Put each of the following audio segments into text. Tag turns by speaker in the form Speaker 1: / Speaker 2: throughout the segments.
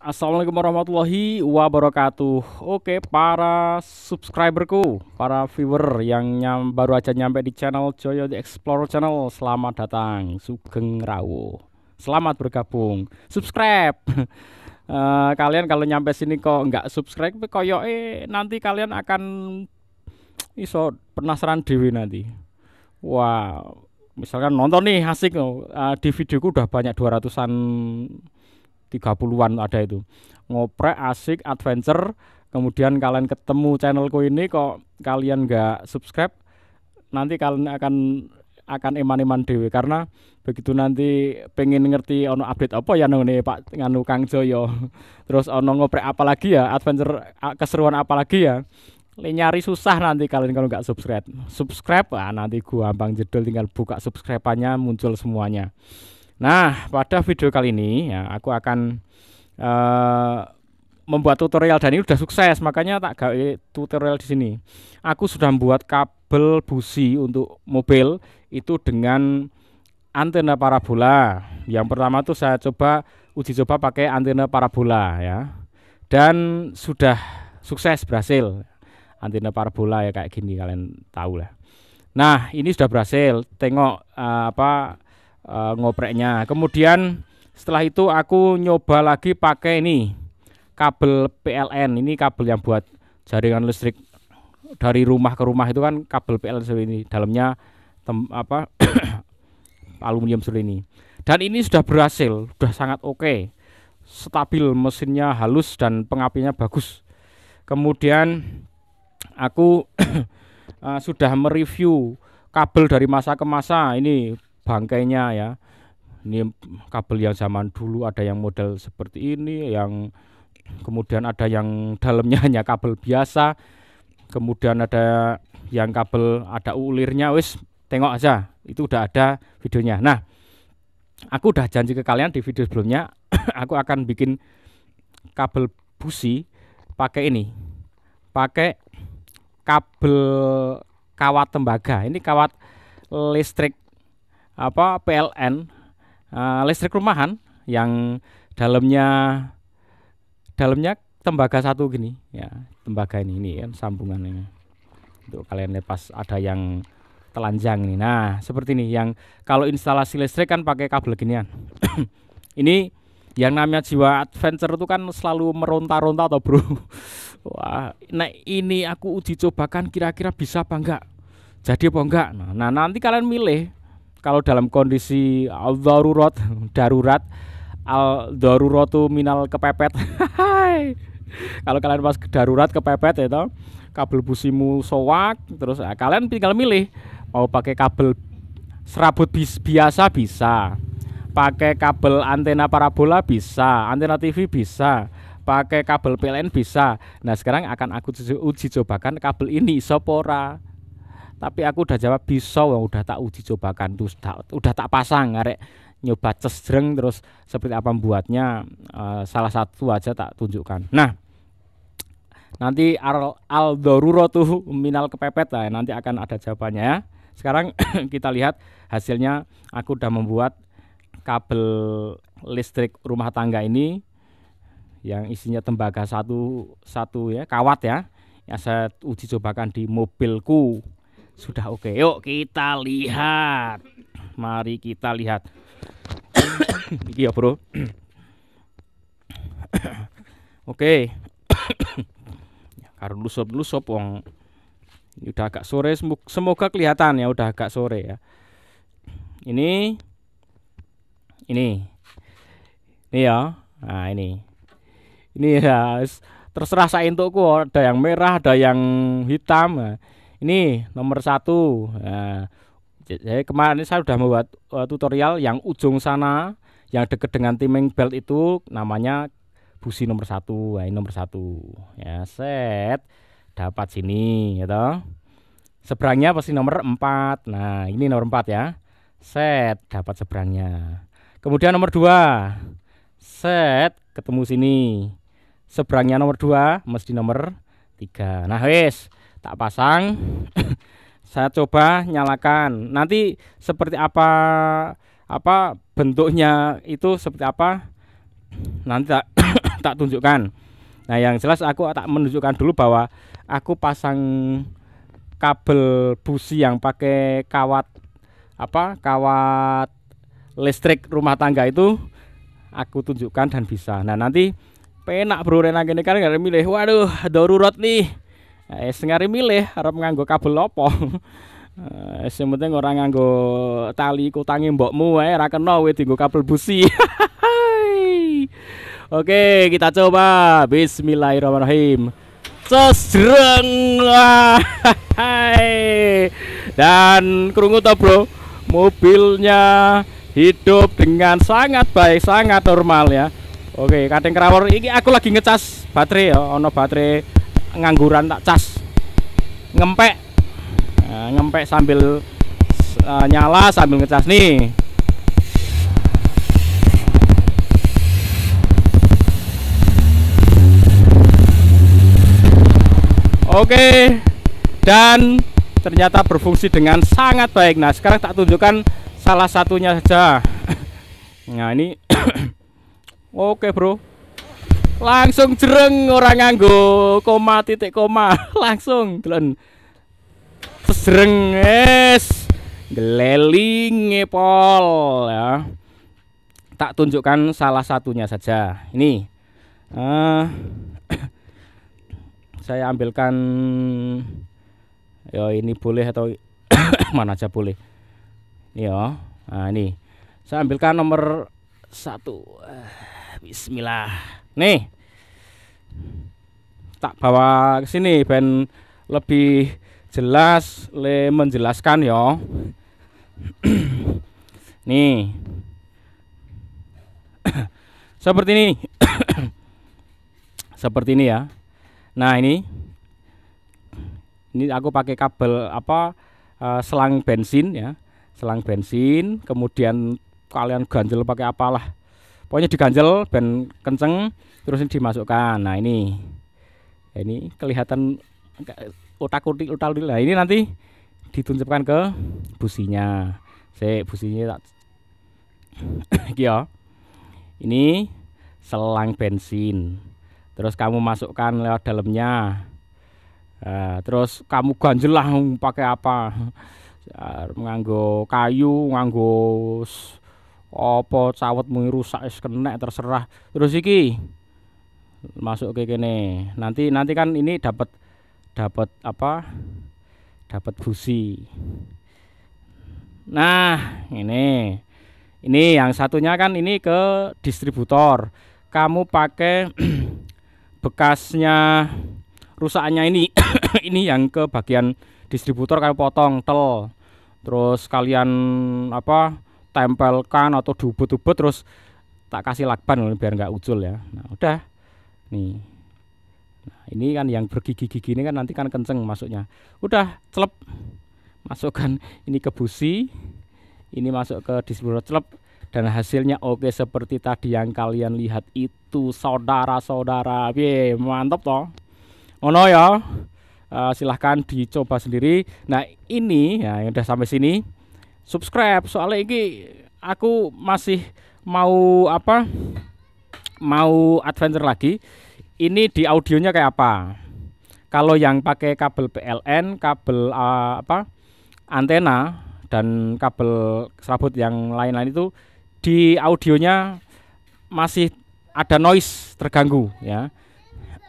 Speaker 1: Assalamualaikum warahmatullahi wabarakatuh. Oke, para subscriberku, para viewer yang nyam, baru aja nyampe di channel Joyo The Explorer Channel, selamat datang, Sugeng Rawo. Selamat bergabung. Subscribe. Uh, kalian kalau nyampe sini kok nggak subscribe, koyo eh nanti kalian akan iso penasaran dewi nanti. Wah, wow. misalkan nonton nih asik Uh, di videoku udah banyak 200-an 30-an ada itu. Ngoprek asik adventure. Kemudian kalian ketemu channelku ini kok kalian nggak subscribe nanti kalian akan akan eman-eman dewe karena begitu nanti pengen ngerti ono update apa ya nih Pak nganu Kang Joyo terus ono ngoprek apa lagi ya adventure keseruan apa lagi ya nyari susah nanti kalian kalau nggak subscribe subscribe ah nanti gua abang jedul tinggal buka subscribe-nya muncul semuanya Nah, pada video kali ini ya aku akan uh, membuat tutorial dan ini sudah sukses, makanya tak gawe tutorial di sini. Aku sudah membuat kabel busi untuk mobil itu dengan antena parabola. Yang pertama tuh saya coba uji coba pakai antena parabola ya. Dan sudah sukses berhasil. Antena parabola ya kayak gini kalian tahu lah. Nah, ini sudah berhasil. Tengok uh, apa uh, ngopreknya. Kemudian setelah itu aku nyoba lagi pakai ini kabel PLN. Ini kabel yang buat jaringan listrik dari rumah ke rumah itu kan kabel PLN seperti ini. Dalamnya tem, apa aluminium seperti ini. Dan ini sudah berhasil, sudah sangat oke. Okay. Stabil mesinnya halus dan pengapinya bagus. Kemudian aku uh, sudah mereview kabel dari masa ke masa ini bangkainya ya ini kabel yang zaman dulu ada yang model seperti ini yang kemudian ada yang dalamnya hanya kabel biasa kemudian ada yang kabel ada ulirnya wis tengok aja itu udah ada videonya nah aku udah janji ke kalian di video sebelumnya aku akan bikin kabel busi pakai ini pakai kabel kawat tembaga ini kawat listrik apa PLN uh, eh, listrik rumahan yang dalamnya dalamnya tembaga satu gini ya tembaga ini ini kan ya, sambungannya untuk kalian lepas ada yang telanjang ini nah seperti ini yang kalau instalasi listrik kan pakai kabel ginian ini yang namanya jiwa adventure itu kan selalu meronta-ronta atau bro wah nah ini aku uji cobakan kira-kira bisa apa enggak jadi apa enggak nah, nah nanti kalian milih kalau dalam kondisi darurat darurat al tuh minal kepepet kalau kalian pas darurat kepepet itu ya kabel busimu sowak terus eh, kalian tinggal milih mau pakai kabel serabut bis biasa bisa pakai kabel antena parabola bisa antena TV bisa pakai kabel PLN bisa nah sekarang akan aku uji cobakan kabel ini sopora tapi aku udah jawab bisa udah tak uji cobakan terus udah, udah tak pasang arek nyoba cesreng terus seperti apa membuatnya uh, salah satu aja tak tunjukkan nah nanti al, al doruro tuh minal kepepet lah nanti akan ada jawabannya ya sekarang kita lihat hasilnya aku udah membuat kabel listrik rumah tangga ini yang isinya tembaga satu satu ya kawat ya yang saya uji cobakan di mobilku sudah oke. Okay. Yuk kita lihat. Mari kita lihat. Iki ya, Bro. Oke. Harus lusup-lusup wong. Ini udah agak sore, semoga kelihatan ya udah agak sore ya. Ini ini. Ini ya. Nah, ini. Ini ya terserah saya untukku ada yang merah, ada yang hitam ini nomor satu nah, jadi kemarin saya sudah membuat uh, tutorial yang ujung sana yang dekat dengan timing belt itu namanya busi nomor satu nah, ini nomor satu ya set dapat sini ya seberangnya pasti nomor empat. nah ini nomor empat ya set dapat seberangnya kemudian nomor dua. set ketemu sini seberangnya nomor dua, mesti nomor tiga. nah wes tak pasang saya coba nyalakan nanti seperti apa apa bentuknya itu seperti apa nanti tak, tak tunjukkan nah yang jelas aku tak menunjukkan dulu bahwa aku pasang kabel busi yang pakai kawat apa kawat listrik rumah tangga itu aku tunjukkan dan bisa nah nanti penak bro renang gini kan gak milih waduh darurat nih Eh, sengari milih harap nganggo kabel opo. Eh, sing penting ora nganggo tali kutangi mbokmu wae eh kena kowe dienggo kabel busi. Oke, kita coba. Bismillahirrahmanirrahim. Sesreng. Dan kerungu to, Bro. Mobilnya hidup dengan sangat baik, sangat normal ya. Oke, kadang kerawor ini aku lagi ngecas baterai ya, ono baterai ngangguran tak cas ngempek nah, ngempek sambil uh, nyala sambil ngecas nih Oke, dan ternyata berfungsi dengan sangat baik. Nah, sekarang tak tunjukkan salah satunya saja. Nah, ini oke, Bro langsung jereng orang nganggo koma titik koma langsung telan sesreng es geleling ngepol ya tak tunjukkan salah satunya saja ini uh, saya ambilkan Yo, ya, ini boleh atau mana aja boleh yo iya, nah ini saya ambilkan nomor satu eh, Bismillah Nih. Tak bawa ke sini ben lebih jelas le menjelaskan yo. Nih. Seperti ini. Seperti ini ya. Nah, ini. Ini aku pakai kabel apa uh, selang bensin ya. Selang bensin, kemudian kalian ganjel pakai apalah pokoknya diganjel ben kenceng terus ini dimasukkan nah ini nah, ini kelihatan otak kutik utal lah ini nanti dituncapkan ke businya saya businya tak ya ini selang bensin terus kamu masukkan lewat dalamnya uh, terus kamu ganjel lah pakai apa uh, nganggo kayu menganggo apa cawetmu rusak wis kena terserah terus iki masuk ke kene nanti nanti kan ini dapat dapat apa dapat busi nah ini ini yang satunya kan ini ke distributor kamu pakai bekasnya rusaknya ini ini yang ke bagian distributor kamu potong tel terus kalian apa tempelkan atau diubut-ubut terus tak kasih lakban biar nggak ucul ya nah udah nih nah, ini kan yang bergigi-gigi ini kan nanti kan kenceng masuknya udah celep masukkan ini ke busi ini masuk ke distributor celep dan hasilnya oke seperti tadi yang kalian lihat itu saudara-saudara Ye, mantap toh ono ya uh, silahkan dicoba sendiri nah ini ya yang udah sampai sini subscribe soalnya ini aku masih mau apa mau adventure lagi ini di audionya kayak apa kalau yang pakai kabel PLN kabel uh, apa antena dan kabel serabut yang lain-lain itu di audionya masih ada noise terganggu ya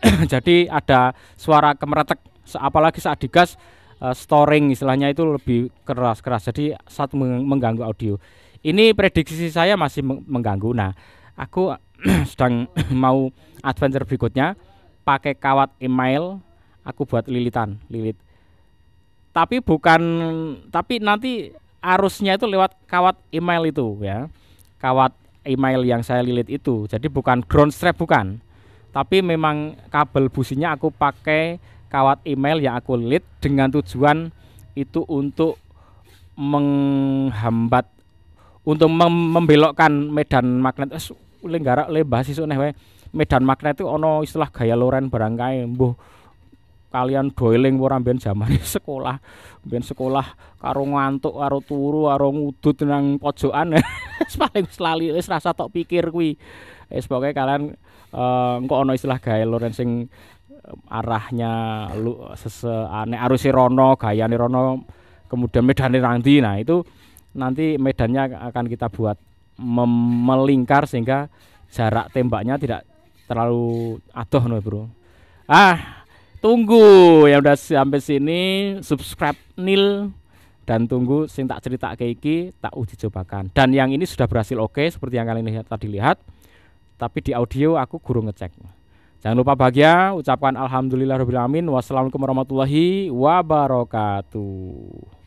Speaker 1: jadi ada suara kemeretek apalagi saat digas uh, storing istilahnya itu lebih keras-keras jadi saat mengganggu audio ini prediksi saya masih mengganggu nah aku sedang mau adventure berikutnya pakai kawat email aku buat lilitan lilit tapi bukan tapi nanti arusnya itu lewat kawat email itu ya kawat email yang saya lilit itu jadi bukan ground strap bukan tapi memang kabel businya aku pakai kawat email yang aku lead dengan tujuan itu untuk menghambat untuk mem membelokkan medan magnet es lenggara le sih isu neh medan magnet itu ono istilah gaya loren barangkali bu kalian doiling orang mbiyen zaman sekolah mbiyen sekolah karo ngantuk karo turu karo ngudut nang pojokan paling selali wis rasa tok pikir kuwi wis pokoke kalian eh, engko uh, ono istilah gaya loren sing arahnya lu seseane arus e rono gaya rono kemudian medan e nanti nah itu nanti medannya akan kita buat melingkar sehingga jarak tembaknya tidak terlalu adoh no bro ah tunggu ya udah sampai sini subscribe nil dan tunggu sing tak cerita ke iki tak uji cobakan dan yang ini sudah berhasil oke okay, seperti yang kalian lihat tadi lihat tapi di audio aku guru ngecek Jangan lupa bahagia, ucapkan alhamdulillah Wassalamualaikum warahmatullahi wabarakatuh.